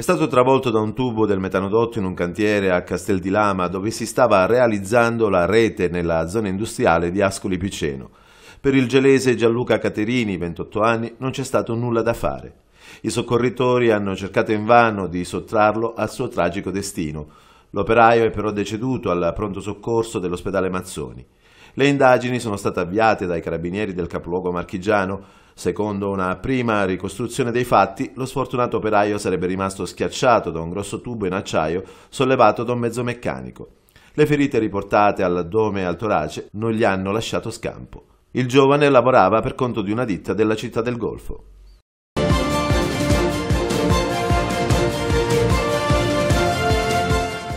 È stato travolto da un tubo del metanodotto in un cantiere a Castel di Lama dove si stava realizzando la rete nella zona industriale di Ascoli Piceno. Per il gelese Gianluca Caterini, 28 anni, non c'è stato nulla da fare. I soccorritori hanno cercato invano di sottrarlo al suo tragico destino. L'operaio è però deceduto al pronto soccorso dell'ospedale Mazzoni. Le indagini sono state avviate dai carabinieri del capoluogo marchigiano. Secondo una prima ricostruzione dei fatti, lo sfortunato operaio sarebbe rimasto schiacciato da un grosso tubo in acciaio sollevato da un mezzo meccanico. Le ferite riportate all'addome e al torace non gli hanno lasciato scampo. Il giovane lavorava per conto di una ditta della città del Golfo.